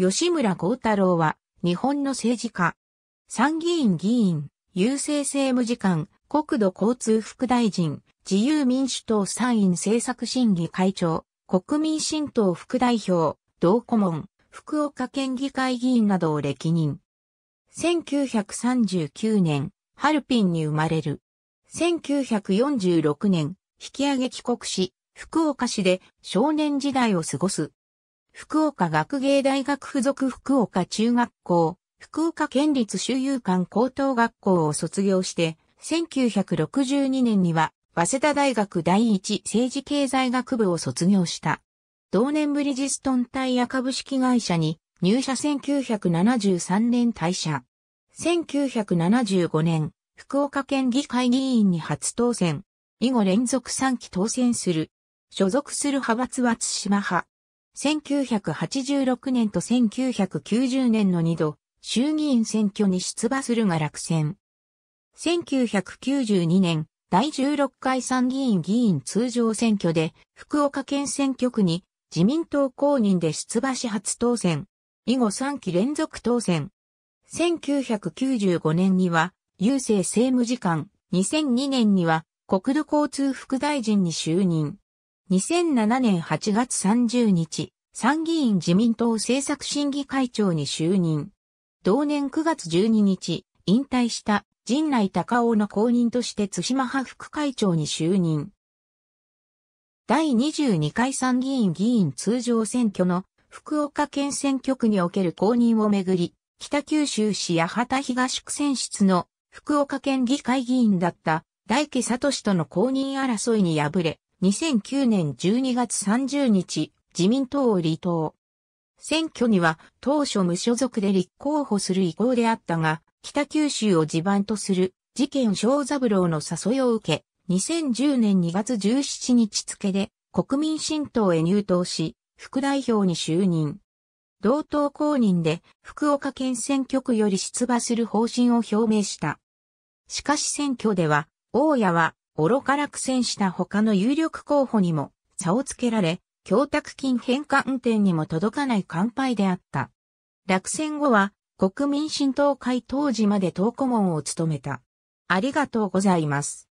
吉村光太郎は、日本の政治家。参議院議員、郵政政務次官、国土交通副大臣、自由民主党参院政策審議会長、国民新党副代表、同顧問、福岡県議会議員などを歴任。1939年、ハルピンに生まれる。1946年、引き上げ帰国し、福岡市で少年時代を過ごす。福岡学芸大学附属福岡中学校、福岡県立周遊館高等学校を卒業して、1962年には、早稲田大学第一政治経済学部を卒業した。同年ブリジストンタイヤ株式会社に入社1973年退社。1975年、福岡県議会議員に初当選。以後連続3期当選する。所属する派閥は津島派。1986年と1990年の2度、衆議院選挙に出馬するが落選。1992年、第16回参議院議員通常選挙で、福岡県選挙区に自民党公認で出馬し初当選。以後3期連続当選。1995年には、郵政政務次官、2002年には、国土交通副大臣に就任。2007年8月30日、参議院自民党政策審議会長に就任。同年9月12日、引退した陣内隆夫の後任として津島派副会長に就任。第22回参議院議員通常選挙の福岡県選挙区における公認をめぐり、北九州市八幡東区選出の福岡県議会議員だった大家聡との公認争いに敗れ、2009年12月30日、自民党を離党。選挙には当初無所属で立候補する意向であったが、北九州を地盤とする事件小三郎の誘いを受け、2010年2月17日付で国民新党へ入党し、副代表に就任。同党公認で福岡県選挙区より出馬する方針を表明した。しかし選挙では、大家は愚から苦戦した他の有力候補にも差をつけられ、供託金返還点にも届かない乾杯であった。落選後は国民新党会当時まで党顧問を務めた。ありがとうございます。